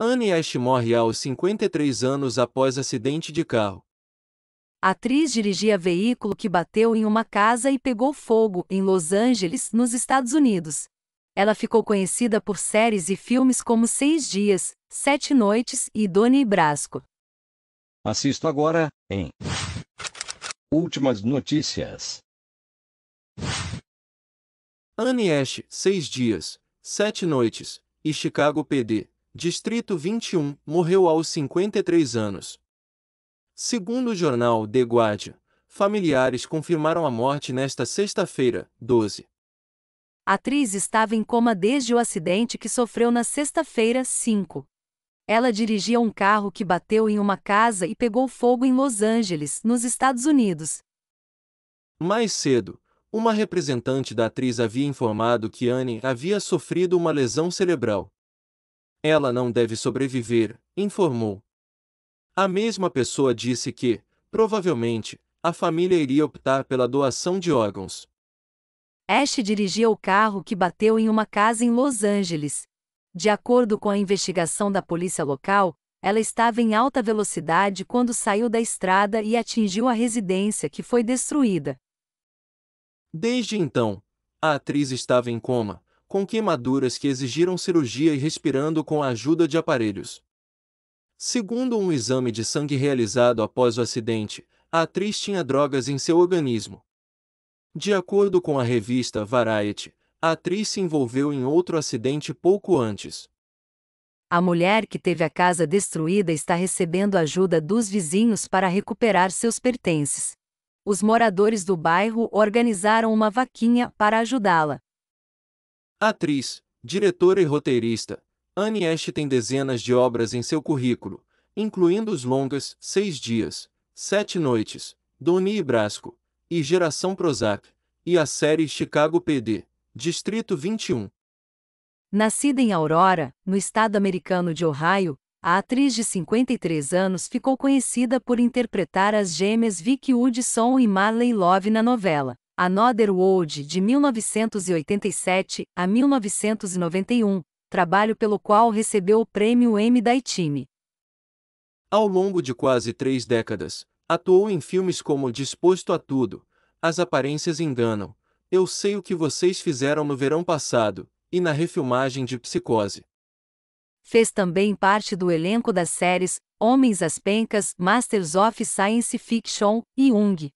Anne Ash morre aos 53 anos após acidente de carro. A atriz dirigia veículo que bateu em uma casa e pegou fogo em Los Angeles, nos Estados Unidos. Ela ficou conhecida por séries e filmes como Seis Dias, Sete Noites e Dona e Brasco. Assisto agora em Últimas Notícias. Anne Ash, Seis Dias, Sete Noites e Chicago PD Distrito 21, morreu aos 53 anos. Segundo o jornal The Guardian, familiares confirmaram a morte nesta sexta-feira, 12. A atriz estava em coma desde o acidente que sofreu na sexta-feira, 5. Ela dirigia um carro que bateu em uma casa e pegou fogo em Los Angeles, nos Estados Unidos. Mais cedo, uma representante da atriz havia informado que Anne havia sofrido uma lesão cerebral, ela não deve sobreviver, informou. A mesma pessoa disse que, provavelmente, a família iria optar pela doação de órgãos. Ash dirigia o carro que bateu em uma casa em Los Angeles. De acordo com a investigação da polícia local, ela estava em alta velocidade quando saiu da estrada e atingiu a residência, que foi destruída. Desde então, a atriz estava em coma, com queimaduras que exigiram cirurgia e respirando com a ajuda de aparelhos. Segundo um exame de sangue realizado após o acidente, a atriz tinha drogas em seu organismo. De acordo com a revista Variety, a atriz se envolveu em outro acidente pouco antes. A mulher que teve a casa destruída está recebendo ajuda dos vizinhos para recuperar seus pertences. Os moradores do bairro organizaram uma vaquinha para ajudá-la. Atriz, diretora e roteirista, Anne Ash tem dezenas de obras em seu currículo, incluindo os longas Seis Dias, Sete Noites, Doni e Brasco, e Geração Prozac, e a série Chicago PD, Distrito 21. Nascida em Aurora, no estado americano de Ohio, a atriz de 53 anos ficou conhecida por interpretar as gêmeas Vicky Woodson e Marley Love na novela Another World, de 1987 a 1991, trabalho pelo qual recebeu o prêmio Emmy da ITIME. Ao longo de quase três décadas, atuou em filmes como Disposto a Tudo, As Aparências Enganam, Eu Sei o que Vocês Fizeram no Verão Passado, e na refilmagem de Psicose. Fez também parte do elenco das séries Homens às Pencas, Masters of Science Fiction e Jung,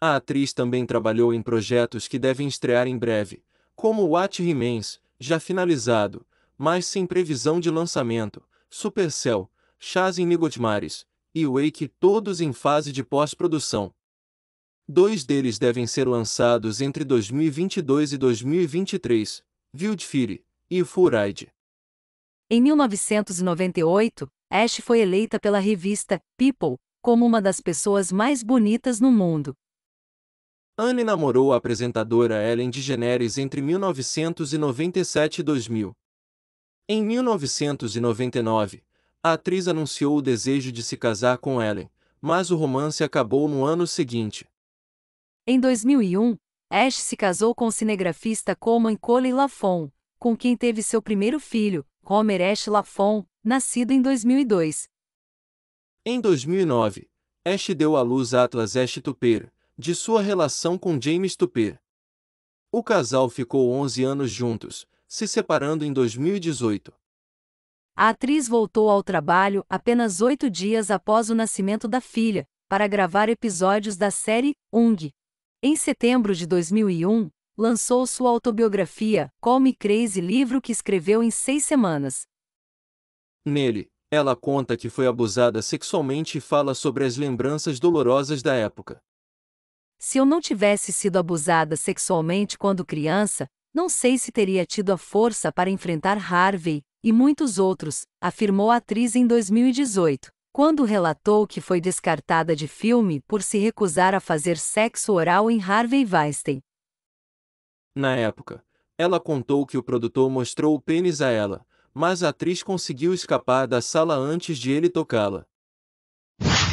a atriz também trabalhou em projetos que devem estrear em breve, como What Remains, já finalizado, mas sem previsão de lançamento, Supercell, Chaz em Nigotmares e Wake, todos em fase de pós-produção. Dois deles devem ser lançados entre 2022 e 2023, Wildfire e Furide. Em 1998, Ash foi eleita pela revista People como uma das pessoas mais bonitas no mundo. Anne namorou a apresentadora Ellen DeGeneres entre 1997 e 2000. Em 1999, a atriz anunciou o desejo de se casar com Ellen, mas o romance acabou no ano seguinte. Em 2001, Ash se casou com o cinegrafista Coleman Cole Lafon, com quem teve seu primeiro filho, Homer Ash Lafon, nascido em 2002. Em 2009, Ash deu à luz Atlas Ash Tupper, de sua relação com James Tupper. O casal ficou 11 anos juntos, se separando em 2018. A atriz voltou ao trabalho apenas oito dias após o nascimento da filha, para gravar episódios da série Ung. Em setembro de 2001, lançou sua autobiografia, *Come Crazy, livro que escreveu em seis semanas. Nele, ela conta que foi abusada sexualmente e fala sobre as lembranças dolorosas da época. Se eu não tivesse sido abusada sexualmente quando criança, não sei se teria tido a força para enfrentar Harvey e muitos outros, afirmou a atriz em 2018, quando relatou que foi descartada de filme por se recusar a fazer sexo oral em Harvey Weinstein. Na época, ela contou que o produtor mostrou o pênis a ela, mas a atriz conseguiu escapar da sala antes de ele tocá-la